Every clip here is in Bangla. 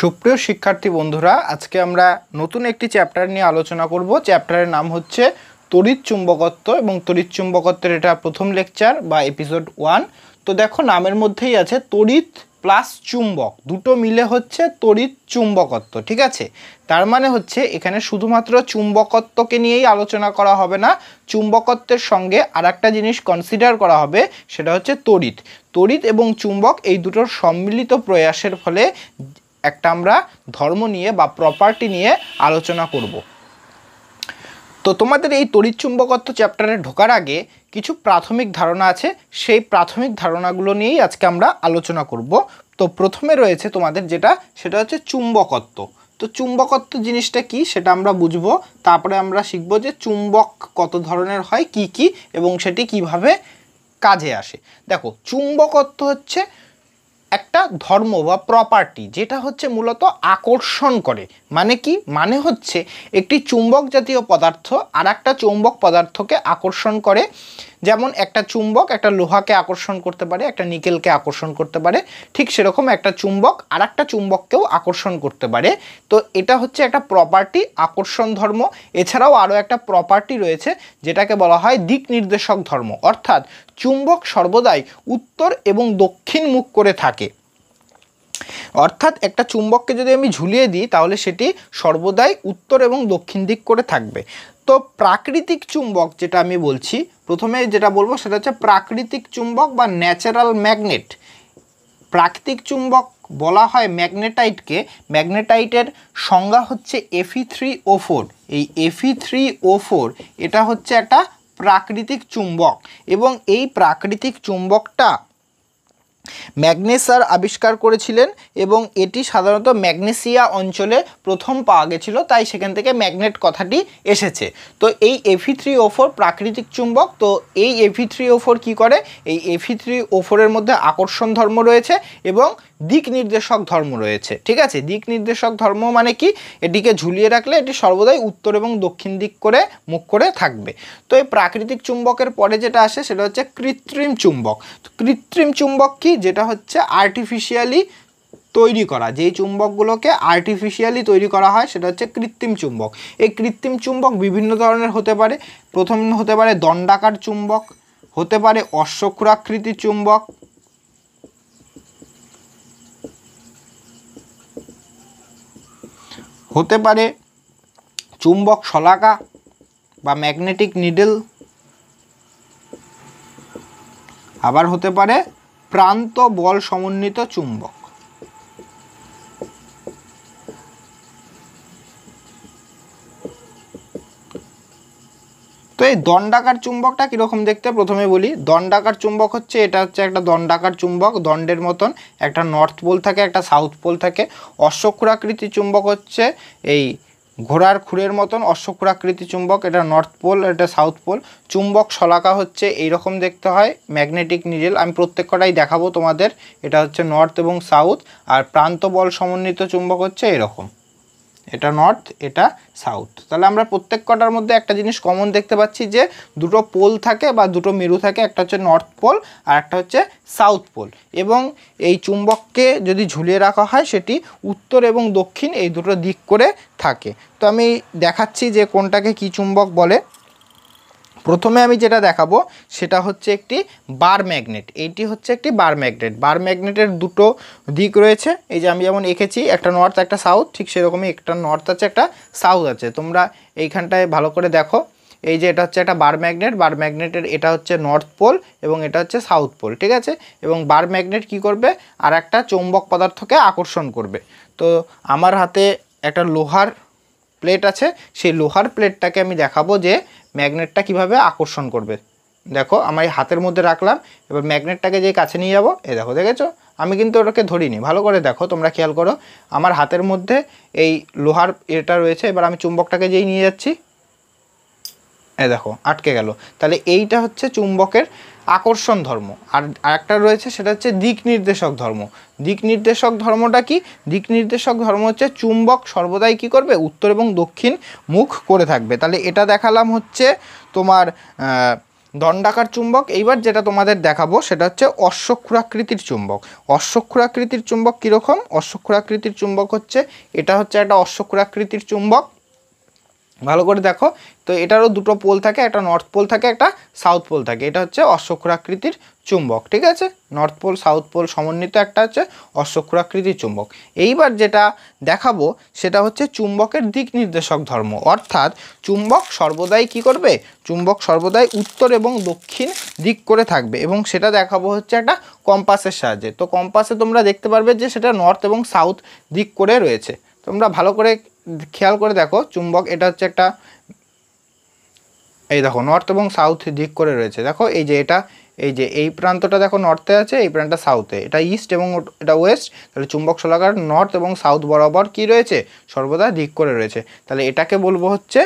সুপ্রিয় শিক্ষার্থী বন্ধুরা আজকে আমরা নতুন একটি চ্যাপ্টার নিয়ে আলোচনা করব চ্যাপ্টারের নাম হচ্ছে তড়িৎ চুম্বকত্ব এবং তড়িৎ চুম্বকত্বের এটা প্রথম লেকচার বা এপিসোড ওয়ান তো দেখো নামের মধ্যেই আছে তড়িৎ প্লাস চুম্বক দুটো মিলে হচ্ছে তড়িৎ চুম্বকত্ব ঠিক আছে তার মানে হচ্ছে এখানে শুধুমাত্র চুম্বকত্বকে নিয়েই আলোচনা করা হবে না চুম্বকত্বের সঙ্গে আর জিনিস কনসিডার করা হবে সেটা হচ্ছে তড়িৎ তড়িৎ এবং চুম্বক এই দুটোর সম্মিলিত প্রয়াসের ফলে একটা আমরা ধর্ম নিয়ে বা প্রপার্টি নিয়ে আলোচনা করব তো তোমাদের এই তড়িৎচুম্বকত্ব চ্যাপ্টারে ঢোকার আগে কিছু প্রাথমিক ধারণা আছে সেই প্রাথমিক ধারণাগুলো নিয়েই আজকে আমরা আলোচনা করব তো প্রথমে রয়েছে তোমাদের যেটা সেটা হচ্ছে চুম্বকত্ব তো চুম্বকত্ব জিনিসটা কি সেটা আমরা বুঝব তারপরে আমরা শিখব যে চুম্বক কত ধরনের হয় কি কি এবং সেটি কিভাবে কাজে আসে দেখো চুম্বকত্ব হচ্ছে একটা ধর্ম বা প্রপার্টি যেটা হচ্ছে মূলত আকর্ষণ করে মানে কি মানে হচ্ছে একটি চুম্বক জাতীয় পদার্থ আর একটা চৌম্বক পদার্থকে আকর্ষণ করে যেমন একটা চুম্বক একটা লোহাকে আকর্ষণ করতে পারে একটা নিকেলকে আকর্ষণ করতে পারে ঠিক সেরকম একটা চুম্বক আর একটা চুম্বককেও আকর্ষণ করতে পারে তো এটা হচ্ছে একটা প্রপার্টি আকর্ষণ ধর্ম এছাড়াও আরও একটা প্রপার্টি রয়েছে যেটাকে বলা হয় দিক নির্দেশক ধর্ম অর্থাৎ চুম্বক সর্বদাই উত্তর এবং দক্ষিণ মুখ করে থাকে অর্থাৎ একটা চুম্বককে যদি আমি ঝুলিয়ে দিই তাহলে সেটি সর্বদাই উত্তর এবং দক্ষিণ দিক করে থাকবে তো প্রাকৃতিক চুম্বক যেটা আমি বলছি প্রথমে যেটা বলবো সেটা হচ্ছে প্রাকৃতিক চুম্বক বা ন্যাচারাল ম্যাগনেট প্রাকৃতিক চুম্বক বলা হয় ম্যাগনেটাইটকে ম্যাগনেটাইটের সংজ্ঞা হচ্ছে এফি থ্রি ও ফোর এই এফি থ্রি ও ফোর এটা হচ্ছে একটা প্রাকৃতিক চুম্বক এবং এই প্রাকৃতিক চুম্বকটা ম্যাগনেসার আবিষ্কার করেছিলেন এবং এটি সাধারণত ম্যাগনেসিয়া অঞ্চলে প্রথম পাওয়া গেছিল তাই সেখান থেকে ম্যাগনেট কথাটি এসেছে তো এই এফি থ্রি ও ফোর প্রাকৃতিক চুম্বক তো এই এফি থ্রি ও ফোর কী করে এই এফি থ্রি ও ফোরের মধ্যে আকর্ষণ ধর্ম রয়েছে এবং দিক নির্দেশক ধর্ম রয়েছে ঠিক আছে দিক নির্দেশক ধর্ম মানে কি এটিকে ঝুলিয়ে রাখলে এটি সর্বদাই উত্তর এবং দক্ষিণ দিক করে মুখ করে থাকবে তো এই প্রাকৃতিক চুম্বকের পরে যেটা আসে সেটা হচ্ছে কৃত্রিম চুম্বক কৃত্রিম চুম্বক কি যেটা হচ্ছে আর্টিফিশিয়ালি তৈরি করা যেই চুম্বকগুলোকে আর্টিফিশিয়ালি তৈরি করা হয় সেটা হচ্ছে কৃত্রিম চুম্বক এই কৃত্রিম চুম্বক বিভিন্ন ধরনের হতে পারে প্রথম হতে পারে দণ্ডাকার চুম্বক হতে পারে অশ্বক্ষুরাকৃতি চুম্বক হতে পারে চুম্বক শলাকা বা ম্যাগনেটিক নিডেল আবার হতে পারে প্রান্ত বল সমন্বিত চুম্বক তো এই দণ্ডাকার চুম্বকটা কীরকম দেখতে প্রথমে বলি দণ্ডাকার চুম্বক হচ্ছে এটা হচ্ছে একটা দণ্ডাকার চুম্বক দণ্ডের মতন একটা নর্থ পোল থাকে একটা সাউথ পোল থাকে অশ্বক্ষুরাকৃতি চুম্বক হচ্ছে এই ঘোড়ার খুঁড়ের মতন অশ্বক্ষুরাকৃতি চুম্বক এটা নর্থ পোল এটা সাউথ পোল চুম্বক শলাকা হচ্ছে এইরকম দেখতে হয় ম্যাগনেটিক নিডেল আমি প্রত্যেক কটাই দেখাবো তোমাদের এটা হচ্ছে নর্থ এবং সাউথ আর প্রান্ত বল সমন্বিত চুম্বক হচ্ছে এরকম এটা নর্থ এটা সাউথ তাহলে আমরা প্রত্যেক কটার মধ্যে একটা জিনিস কমন দেখতে পাচ্ছি যে দুটো পোল থাকে বা দুটো মেরু থাকে একটা হচ্ছে নর্থ পোল আর একটা হচ্ছে সাউথ পোল এবং এই চুম্বককে যদি ঝুলিয়ে রাখা হয় সেটি উত্তর এবং দক্ষিণ এই দুটো দিক করে থাকে তো আমি দেখাচ্ছি যে কোনটাকে কি চুম্বক বলে প্রথমে আমি যেটা দেখাবো সেটা হচ্ছে একটি বার ম্যাগনেট এইটি হচ্ছে একটি বার ম্যাগনেট বার ম্যাগনেটের দুটো দিক রয়েছে এই যে আমি যেমন এঁকেছি একটা নর্থ একটা সাউথ ঠিক সেরকমই একটা নর্থ আছে একটা সাউথ আছে তোমরা এইখানটায় ভালো করে দেখো এই যে এটা হচ্ছে একটা বার ম্যাগনেট বার ম্যাগনেটের এটা হচ্ছে নর্থ পোল এবং এটা হচ্ছে সাউথ পোল ঠিক আছে এবং বার ম্যাগনেট কি করবে আর একটা চৌম্বক পদার্থকে আকর্ষণ করবে তো আমার হাতে একটা লোহার প্লেট আছে সেই লোহার প্লেটটাকে আমি দেখাবো যে ম্যাগনেটটা কিভাবে আকর্ষণ করবে দেখো আমার এই হাতের মধ্যে রাখলাম এবার ম্যাগনেটটাকে যে কাছে নিয়ে যাবো এ দেখো দেখেছো আমি কিন্তু ওটাকে ধরিনি ভালো করে দেখো তোমরা খেয়াল করো আমার হাতের মধ্যে এই লোহার এটা রয়েছে এবার আমি চুম্বকটাকে যেই নিয়ে যাচ্ছি এ দেখো আটকে গেল তাহলে এইটা হচ্ছে চুম্বকের আকর্ষণ ধর্ম আর আরেকটা রয়েছে সেটা হচ্ছে দিক নির্দেশক ধর্ম দিক নির্দেশক ধর্মটা কি দিক নির্দেশক ধর্ম হচ্ছে চুম্বক সর্বদাই কি করবে উত্তর এবং দক্ষিণ মুখ করে থাকবে তাহলে এটা দেখালাম হচ্ছে তোমার দণ্ডাকার চুম্বক এইবার যেটা তোমাদের দেখাবো সেটা হচ্ছে অশ্বক্ষুরাকৃতির চুম্বক অশ্বক্ষুরাকৃতির চুম্বক কীরকম অশ্বক্ষুরাকৃতির চুম্বক হচ্ছে এটা হচ্ছে একটা অশ্বক্ষুরাকৃতির চুম্বক ভালো করে দেখো তো এটারও দুটো পোল থাকে একটা নর্থ পোল থাকে একটা সাউথ পোল থাকে এটা হচ্ছে অশ্বক্ষুরাকৃতির চুম্বক ঠিক আছে নর্থ পোল সাউথ পোল সমন্বিত একটা হচ্ছে অশ্বক্ষুরাকৃতির চুম্বক এইবার যেটা দেখাবো সেটা হচ্ছে চুম্বকের দিক নির্দেশক ধর্ম অর্থাৎ চুম্বক সর্বদাই কি করবে চুম্বক সর্বদাই উত্তর এবং দক্ষিণ দিক করে থাকবে এবং সেটা দেখাবো হচ্ছে একটা কম্পাসের সাহায্যে তো কম্পাসে তোমরা দেখতে পারবে যে সেটা নর্থ এবং সাউথ দিক করে রয়েছে তোমরা ভালো করে খেয়াল করে দেখো চুম্বক এটা হচ্ছে একটা এই দেখো নর্থ এবং সাউথ দিক করে রয়েছে দেখো এই যে এটা এই যে এই প্রান্তটা দেখো নর্থে আছে এই প্রান্তটা সাউথে এটা ইস্ট এবং এটা ওয়েস্ট তাহলে চুম্বক শলাকার নর্থ এবং সাউথ বরাবর কি রয়েছে সর্বদা দিক করে রয়েছে তাহলে এটাকে বলবো হচ্ছে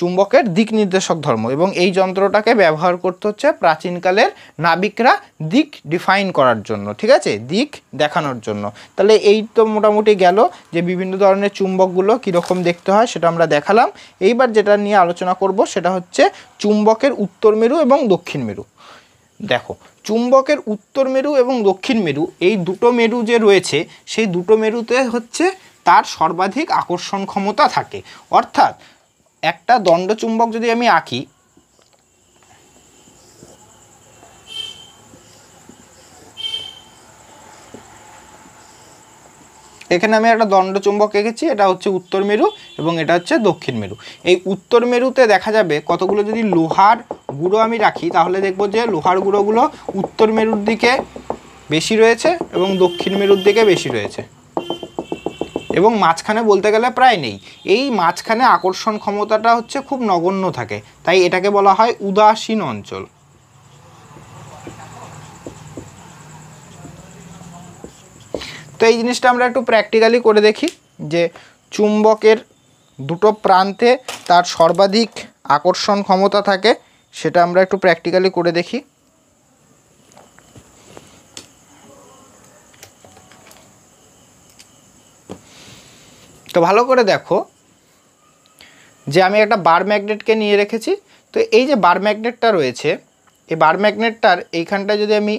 চুম্বকের দিক নির্দেশক ধর্ম এবং এই যন্ত্রটাকে ব্যবহার করতে হচ্ছে প্রাচীনকালের নাবিকরা দিক ডিফাইন করার জন্য ঠিক আছে দিক দেখানোর জন্য তাহলে এই তো মোটামুটি গেল যে বিভিন্ন ধরনের চুম্বকগুলো কীরকম দেখতে হয় সেটা আমরা দেখালাম এইবার যেটা নিয়ে আলোচনা করব সেটা হচ্ছে চুম্বকের উত্তর মেরু এবং দক্ষিণ মেরু দেখো চুম্বকের উত্তর মেরু এবং দক্ষিণ মেরু এই দুটো মেরু যে রয়েছে সেই দুটো মেরুতে হচ্ছে তার সর্বাধিক আকর্ষণ ক্ষমতা থাকে অর্থাৎ একটা দণ্ড চুম্বক যদি আমি আঁকি এখানে আমি একটা দণ্ড চুম্বক এঁকেছি এটা হচ্ছে উত্তর মেরু এবং এটা হচ্ছে দক্ষিণ মেরু এই উত্তর মেরুতে দেখা যাবে কতগুলো যদি লোহার গুঁড়ো আমি রাখি তাহলে দেখব যে লোহার গুঁড়োগুলো উত্তর মেরুর দিকে বেশি রয়েছে এবং দক্ষিণ মেরুর দিকে বেশি রয়েছে এবং মাঝখানে বলতে গেলে প্রায় নেই এই মাঝখানে আকর্ষণ ক্ষমতাটা হচ্ছে খুব নগণ্য থাকে তাই এটাকে বলা হয় উদাসীন অঞ্চল তো এই জিনিসটা আমরা একটু প্র্যাকটিক্যালি করে দেখি যে চুম্বকের দুটো প্রান্তে তার সর্বাধিক আকর্ষণ ক্ষমতা থাকে সেটা আমরা একটু প্র্যাকটিক্যালি করে দেখি তো ভালো করে দেখো যে আমি একটা বার ম্যাগনেটকে নিয়ে রেখেছি তো এই যে বার ম্যাগনেটটা রয়েছে এই বার ম্যাগনেটটার এইখানটায় যদি আমি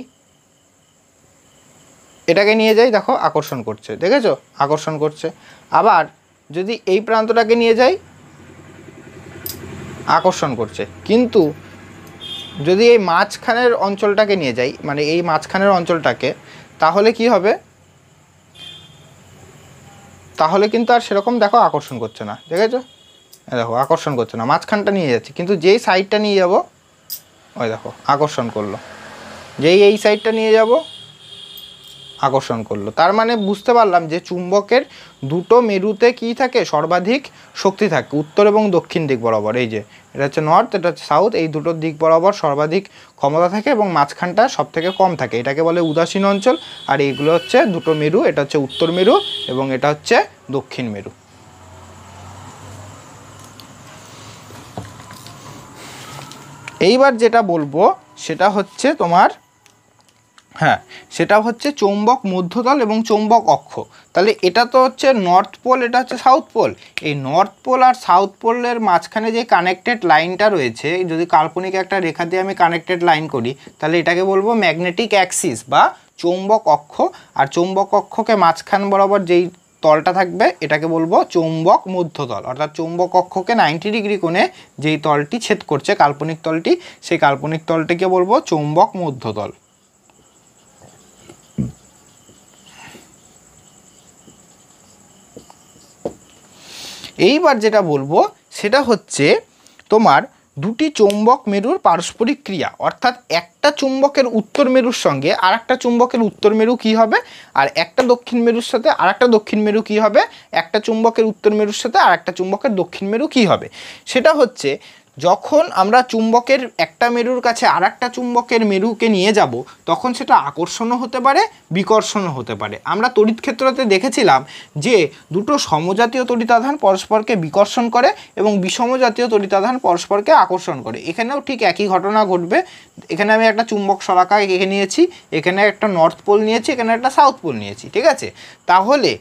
এটাকে নিয়ে যাই দেখো আকর্ষণ করছে দেখেছো আকর্ষণ করছে আবার যদি এই প্রান্তটাকে নিয়ে যাই আকর্ষণ করছে কিন্তু যদি এই মাঝখানের অঞ্চলটাকে নিয়ে যাই মানে এই মাঝখানের অঞ্চলটাকে তাহলে কি হবে তাহলে কিন্তু আর সেরকম দেখো আকর্ষণ করছে না দেখেছো দেখো আকর্ষণ করছে না মাঝখানটা নিয়ে যাচ্ছি কিন্তু যেই সাইডটা নিয়ে যাব ওই দেখো আকর্ষণ করলো যেই এই সাইডটা নিয়ে যাব আকর্ষণ করলো তার মানে বুঝতে পারলাম যে চুম্বকের দুটো মেরুতে কি থাকে সর্বাধিক শক্তি থাকে উত্তর এবং দক্ষিণ দিক বরাবর এই যে এটা হচ্ছে নর্থ এটা হচ্ছে সাউথ এই দুটোর দিক বরাবর সর্বাধিক ক্ষমতা থাকে এবং মাঝখানটা সব থেকে কম থাকে এটাকে বলে উদাসীন অঞ্চল আর এইগুলো হচ্ছে দুটো মেরু এটা হচ্ছে উত্তর মেরু এবং এটা হচ্ছে দক্ষিণ মেরু এইবার যেটা বলবো সেটা হচ্ছে তোমার হ্যাঁ সেটা হচ্ছে চৌম্বক মধ্যতল এবং চৌম্বক অক্ষ তাহলে এটা তো হচ্ছে নর্থ পোল এটা হচ্ছে সাউথ পোল এই নর্থ পোল আর সাউথ পোলের মাঝখানে যে কানেক্টেড লাইনটা রয়েছে যদি কাল্পনিক একটা রেখা দিয়ে আমি কানেক্টেড লাইন করি তাহলে এটাকে বলবো ম্যাগনেটিক অ্যাক্সিস বা চৌম্বক অক্ষ আর চৌম্বক অক্ষকে মাঝখান বরাবর যেই তলটা থাকবে এটাকে বলবো চৌম্বক মধ্যতল অর্থাৎ চৌম্বক অক্ষকে নাইনটি ডিগ্রি কোণে যেই তলটি ছেদ করছে কাল্পনিক তলটি সেই কাল্পনিক তলটিকে বলবো চৌম্বক মধ্যতল এইবার যেটা বলবো সেটা হচ্ছে তোমার দুটি চৌম্বক মেরুর পারস্পরিক ক্রিয়া অর্থাৎ একটা চুম্বকের উত্তর মেরুর সঙ্গে আর একটা চুম্বকের উত্তর মেরু কী হবে আর একটা দক্ষিণ মেরুর সাথে আর একটা দক্ষিণ মেরু কী হবে একটা চুম্বকের উত্তর মেরুর সাথে আর একটা চুম্বকের দক্ষিণ মেরু কী হবে সেটা হচ্ছে যখন আমরা চুম্বকের একটা মেরুর কাছে আর একটা চুম্বকের মেরুকে নিয়ে যাব তখন সেটা আকর্ষণও হতে পারে বিকর্ষণও হতে পারে আমরা তড়িৎ ক্ষেত্রতে দেখেছিলাম যে দুটো সমজাতীয় তড়িতাধান পরস্পরকে বিকর্ষণ করে এবং বিষমজাতীয় তড়িতাধান পরস্পরকে আকর্ষণ করে এখানেও ঠিক একই ঘটনা ঘটবে এখানে আমি একটা চুম্বক সরাকা এঁকে নিয়েছি এখানে একটা নর্থ পোল নিয়েছি এখানে একটা সাউথ পোল নিয়েছি ঠিক আছে তাহলে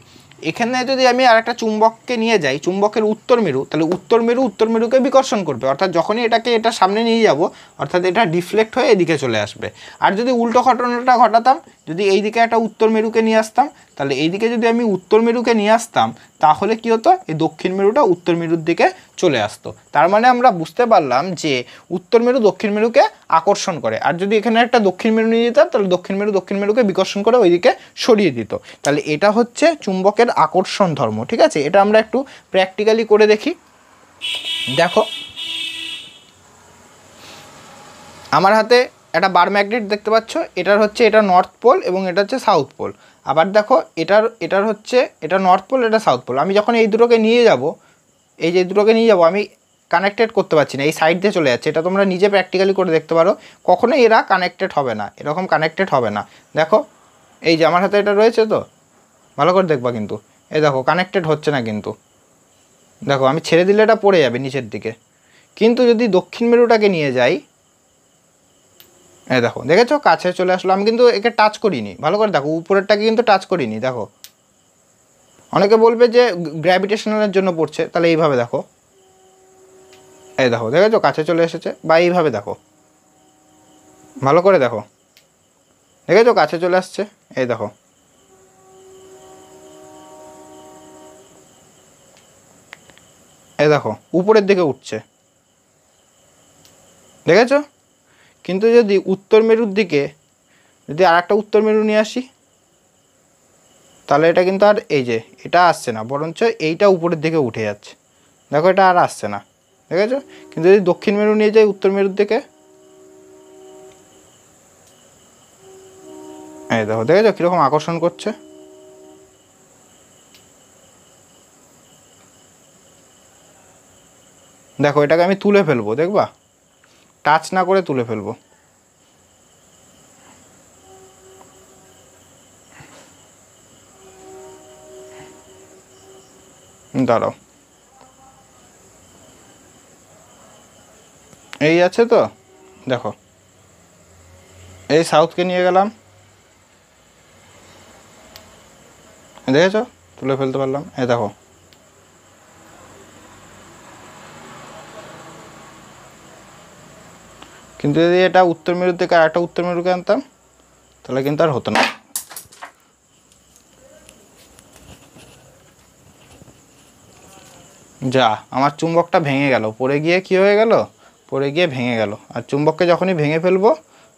এখানে যদি আমি আর একটা চুম্বককে নিয়ে যাই চুম্বকের উত্তর মেরু তাহলে উত্তর মেরু উত্তর মেরুকে বিকর্ষণ করবে অর্থাৎ যখনই এটাকে এটা সামনে নিয়ে যাব অর্থাৎ এটা ডিফ্লেক্ট হয়ে এদিকে চলে আসবে আর যদি উল্টো ঘটনাটা ঘটাতাম যদি এই দিকে একটা উত্তর মেরুকে নিয়ে আসতাম তাহলে এইদিকে যদি আমি উত্তর মেরুকে নিয়ে আসতাম তাহলে কী হতো এই দক্ষিণ মেরুটা উত্তর মেরুর দিকে চলে আসতো তার মানে আমরা বুঝতে পারলাম যে উত্তর মেরু দক্ষিণ মেরুকে আকর্ষণ করে আর যদি এখানে একটা দক্ষিণ মেরু নিয়ে যেতাম তাহলে দক্ষিণ মেরু দক্ষিণ মেরুকে বিকর্ষণ করে ওইদিকে সরিয়ে দিত তাহলে এটা হচ্ছে চুম্বকের আকর্ষণ ধর্ম ঠিক আছে এটা আমরা একটু প্র্যাকটিক্যালি করে দেখি দেখো আমার হাতে একটা বার ম্যাগনেট দেখতে পাচ্ছ এটার হচ্ছে এটা নর্থ পোল এবং এটা হচ্ছে সাউথ পোল আবার দেখো এটার এটার হচ্ছে এটা নর্থ পোল এটা সাউথ পোল আমি যখন এই দুটোকে নিয়ে যাব এই যে দুটোকে নিয়ে যাবো আমি কানেক্টেড করতে পারছি না এই সাইড দিয়ে চলে যাচ্ছে এটা তোমরা নিজে প্র্যাকটিক্যালি করে দেখতে পারো কখনোই এরা কানেক্টেড হবে না এরকম কানেক্টেড হবে না দেখো এই যে আমার হাতে এটা রয়েছে তো ভালো করে দেখবা কিন্তু এ দেখো কানেক্টেড হচ্ছে না কিন্তু দেখো আমি ছেড়ে দিলে এটা পড়ে যাবে নিচের দিকে কিন্তু যদি দক্ষিণ মেরুটাকে নিয়ে যাই এ দেখো দেখেছো কাছে চলে আসলো আমি কিন্তু একে টাচ করিনি ভালো করে দেখো উপরেরটাকে কিন্তু টাচ করিনি দেখো অনেকে বলবে যে গ্র্যাভিটেশনালের জন্য পড়ছে তাহলে এইভাবে দেখো এই দেখো দেখেছো কাছে চলে এসেছে বা এইভাবে দেখো ভালো করে দেখো দেখেছো কাছে চলে আসছে এই দেখো এই দেখো উপরের দিকে উঠছে দেখেছো কিন্তু যদি উত্তর মেরুর দিকে যদি আর একটা উত্তর মেরু নিয়ে আসি তাহলে এটা কিন্তু আর এই যে এটা আসছে না বরঞ্চ এইটা উপরের দিকে উঠে যাচ্ছে দেখো এটা আর আসছে না ঠিক আছে কিন্তু যদি দক্ষিণ মেরু নিয়ে যাই উত্তর মেরুর দিকে এই দেখো দেখেছো কীরকম আকর্ষণ করছে দেখো এটাকে আমি তুলে ফেলবো দেখবা টাচ না করে তুলে ফেলবো দাঁড়াও এই আছে তো দেখো এই সাউথকে নিয়ে গেলাম দেখেছ তুলে ফেলতে পারলাম এ দেখো কিন্তু যদি এটা উত্তর মেরুর থেকে আরেকটা উত্তর মেরুকে আনতাম তাহলে কিন্তু আর হতো না যা আমার চুম্বকটা ভেঙে গেল পড়ে গিয়ে কি হয়ে গেল পড়ে গিয়ে ভেঙে গেল আর চুম্বককে যখনই ভেঙে ফেলবো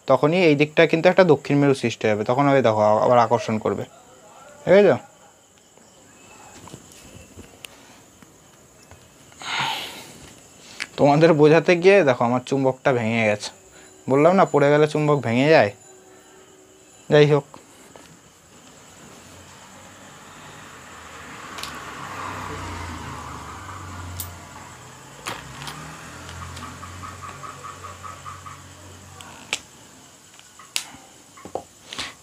তখনই এই দিকটা কিন্তু একটা দক্ষিণ মেরু সৃষ্টি হবে তখন হবে দেখো আবার আকর্ষণ করবে ঠিক আছে তোমাদের বোঝাতে গিয়ে দেখো আমার চুম্বকটা ভেঙে গেছে বললাম না পড়ে গেলে চুম্বক ভেঙে যায় যাই হোক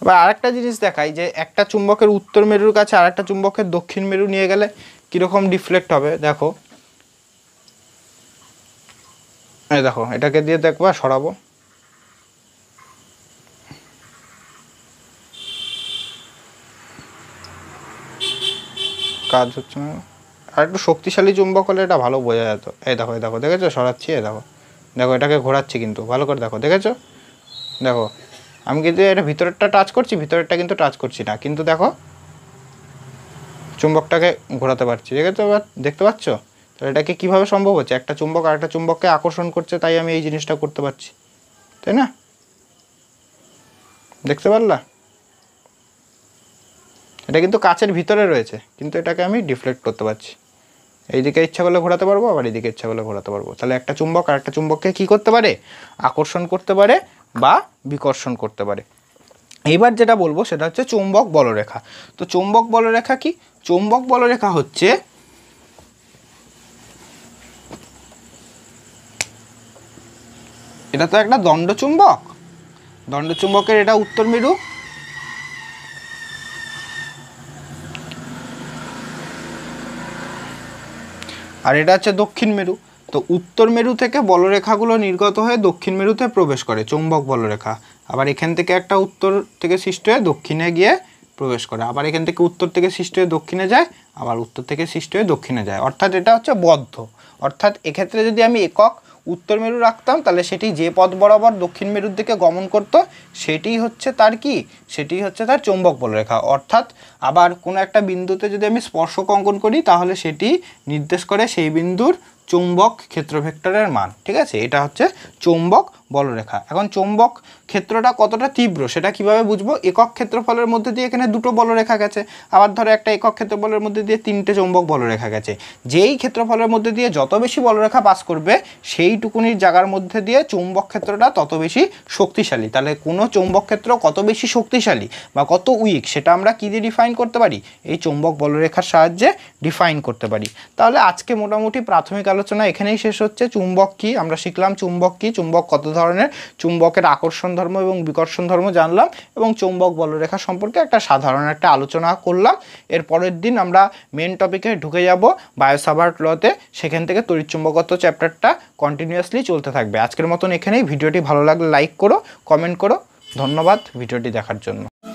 এবার আরেকটা জিনিস দেখাই যে একটা চুম্বকের উত্তর মেরুর কাছে আরেকটা চুম্বকের দক্ষিণ মেরু নিয়ে গেলে কীরকম ডিফ্লেক্ট হবে দেখো এই দেখো এটাকে দিয়ে আর সরাবো কাজ হচ্ছে না আর একটু শক্তিশালী চুম্বক হলে এটা ভালো বোঝা যেত এই দেখো এই দেখো দেখেছো সরাচ্ছি এই দেখো দেখো এটাকে ঘোরাচ্ছি কিন্তু ভালো করে দেখো দেখেছো দেখো আমি কিন্তু এটা ভিতরেরটা টাচ করছি ভিতরেরটা কিন্তু টাচ করছি না কিন্তু দেখো চুম্বকটাকে ঘোরাতে পারছি দেখতে দেখতে পাচ্ছ তো এটাকে কীভাবে সম্ভব হচ্ছে একটা চুম্বক আর একটা চুম্বককে আকর্ষণ করছে তাই আমি এই জিনিসটা করতে পারছি তাই না দেখতে পারলা এটা কিন্তু কাচের ভিতরে রয়েছে কিন্তু এটাকে আমি ডিফ্লেক্ট করতে পারছি এইদিকে ইচ্ছা করলে ঘোরাতে পারবো আবার এইদিকে ইচ্ছা করলে ঘোরাতে পারবো তাহলে একটা চুম্বক আর একটা চুম্বককে কী করতে পারে আকর্ষণ করতে পারে বা বিকর্ষণ করতে পারে এবার যেটা বলবো সেটা হচ্ছে চৌম্বক বলরেখা তো চৌম্বক বলরেখা কি চৌম্বক বলরেখা হচ্ছে এটা তো একটা দণ্ড চুম্বক দণ্ড চুম্বকের এটা উত্তর মেরু আর এটা হচ্ছে দক্ষিণ মেরু তো উত্তর মেরু থেকে বলরেখাগুলো নির্গত হয়ে দক্ষিণ মেরুতে প্রবেশ করে চৌম্বক বলরেখা আবার এখান থেকে একটা উত্তর থেকে সৃষ্ট হয়ে দক্ষিণে গিয়ে প্রবেশ করে আবার এখান থেকে উত্তর থেকে সৃষ্টি হয়ে দক্ষিণে যায় আবার উত্তর থেকে সৃষ্ট হয়ে দক্ষিণে যায় অর্থাৎ এটা হচ্ছে বদ্ধ অর্থাৎ এক্ষেত্রে যদি আমি একক উত্তর মেরু রাখতাম তাহলে সেটি যে পথ বরাবর দক্ষিণ মেরুর দিকে গমন করত সেটি হচ্ছে তার কি সেটি হচ্ছে তার চৌম্বক বলরেখা অর্থাৎ আবার কোনো একটা বিন্দুতে যদি আমি স্পর্শক অঙ্কন করি তাহলে সেটি নির্দেশ করে সেই বিন্দুর চৌম্বক ক্ষেত্র ভেক্টরের মান ঠিক আছে এটা হচ্ছে চৌম্বক বলরেখা এখন চৌম্বক ক্ষেত্রটা কতটা তীব্র সেটা কিভাবে বুঝবো একক ক্ষেত্রফলের মধ্যে দিয়ে এখানে দুটো বলরেখা গেছে আবার ধরো একটা একক ক্ষেত্রফলের মধ্যে দিয়ে তিনটে চৌম্বক বলরেখা গেছে যেই ক্ষেত্রফলের মধ্যে দিয়ে যত বেশি বলরেখা পাস করবে টুকুনির জায়গার মধ্যে দিয়ে চৌম্বক ক্ষেত্রটা তত বেশি শক্তিশালী তাহলে কোনো চৌম্বক ক্ষেত্র কত বেশি শক্তিশালী বা কত উইক সেটা আমরা কী দিয়ে ডিফাইন করতে পারি এই চৌম্বক বলরেখার সাহায্যে ডিফাইন করতে পারি তাহলে আজকে মোটামুটি প্রাথমিক আলোচনা এখানেই শেষ হচ্ছে চুম্বক কী আমরা শিখলাম চুম্বক কী চুম্বক কত ধরনের চুম্বকের আকর্ষণ ধর্ম এবং বিকর্ষণ ধর্ম জানলাম এবং চুম্বক বলরেখা সম্পর্কে একটা সাধারণ একটা আলোচনা করলাম এর পরের দিন আমরা মেন টপিকে ঢুকে যাব বায়োসাভার্ট লতে সেখান থেকে তড়িৎচুম্বকত্ব চ্যাপ্টারটা কন্টিনিউয়াসলি চলতে থাকবে আজকের মতন এখানেই ভিডিওটি ভালো লাগলে লাইক করো কমেন্ট করো ধন্যবাদ ভিডিওটি দেখার জন্য